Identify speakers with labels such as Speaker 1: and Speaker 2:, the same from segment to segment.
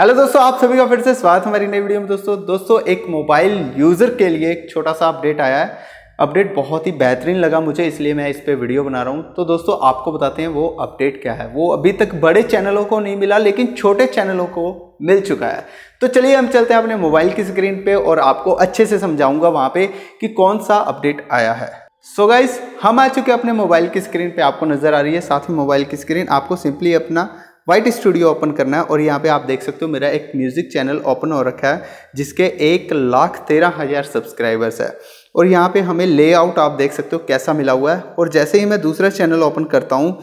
Speaker 1: hello दोस्तों आप सभी का फिर से स्वागत हमारी नई वीडियो में दोस्तों दोस्तों एक मोबाइल यूज़र के लिए एक छोटा सा अपडेट आया है अपडेट बहुत ही बेहतरीन लगा मुझे इसलिए मैं इस पर वीडियो बना रहा हूँ तो दोस्तों आपको बताते हैं वो अपडेट क्या है वो अभी तक बड़े चैनलों को नहीं मिला लेकिन छोटे चैनलों को मिल चुका है तो चलिए हम चलते हैं अपने मोबाइल की स्क्रीन पर और आपको अच्छे से समझाऊँगा वहाँ पर कि कौन सा अपडेट आया है सो so हम आ चुके अपने मोबाइल की स्क्रीन पे आपको नज़र आ रही है साथ ही मोबाइल की स्क्रीन आपको सिंपली अपना वाइट स्टूडियो ओपन करना है और यहाँ पे आप देख सकते हो मेरा एक म्यूज़िक चैनल ओपन हो रखा है जिसके एक लाख तेरह हज़ार सब्सक्राइबर्स है और यहाँ पे हमें लेआउट आप देख सकते हो कैसा मिला हुआ है और जैसे ही मैं दूसरा चैनल ओपन करता हूँ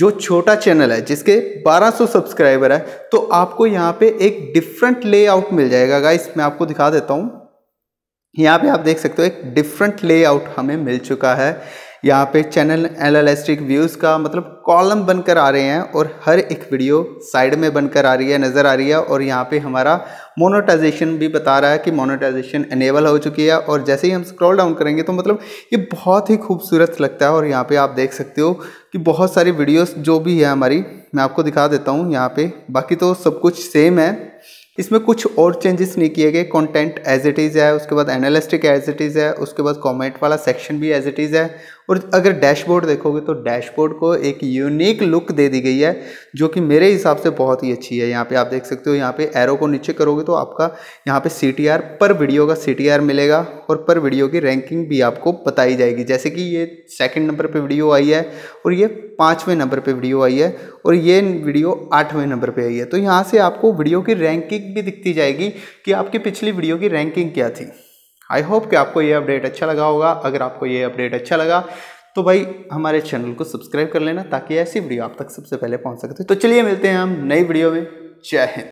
Speaker 1: जो छोटा चैनल है जिसके 1200 सब्सक्राइबर है तो आपको यहाँ पे एक डिफरेंट लेआउट मिल जाएगा गाइस मैं आपको दिखा देता हूँ यहाँ पे आप देख सकते हो एक डिफरेंट लेआउट हमें मिल चुका है यहाँ पे चैनल एनालिस्टिक व्यूज़ का मतलब कॉलम बनकर आ रहे हैं और हर एक वीडियो साइड में बनकर आ रही है नज़र आ रही है और यहाँ पे हमारा मोनोटाइजेशन भी बता रहा है कि मोनोटाइजेशन इनेबल हो चुकी है और जैसे ही हम स्क्रॉल डाउन करेंगे तो मतलब ये बहुत ही खूबसूरत लगता है और यहाँ पे आप देख सकते हो कि बहुत सारी वीडियोस जो भी है हमारी मैं आपको दिखा देता हूँ यहाँ पे बाकी तो सब कुछ सेम है इसमें कुछ और चेंजेस नहीं किए गए कंटेंट एज इट इज़ है उसके बाद एनालिस्टिक एज इट इज़ है उसके बाद कमेंट वाला सेक्शन भी एज इट इज़ है और अगर डैशबोर्ड देखोगे तो डैशबोर्ड को एक यूनिक लुक दे दी गई है जो कि मेरे हिसाब से बहुत ही अच्छी है यहाँ पे आप देख सकते हो यहाँ पे एरो को नीचे करोगे तो आपका यहाँ पे सी पर वीडियो का सी मिलेगा और पर वीडियो की रैंकिंग भी आपको बताई जाएगी जैसे कि ये सेकेंड नंबर पर वीडियो आई है और ये पाँचवें नंबर पर वीडियो आई है और ये वीडियो आठवें नंबर पर आई है तो यहाँ से आपको वीडियो की रैंकिंग भी दिखती जाएगी कि आपकी पिछली वीडियो की रैंकिंग क्या थी आई होप कि आपको ये अपडेट अच्छा लगा होगा अगर आपको ये अपडेट अच्छा लगा तो भाई हमारे चैनल को सब्सक्राइब कर लेना ताकि ऐसी वीडियो आप तक सबसे पहले पहुंच सके तो चलिए मिलते हैं हम नई वीडियो में जय हिंद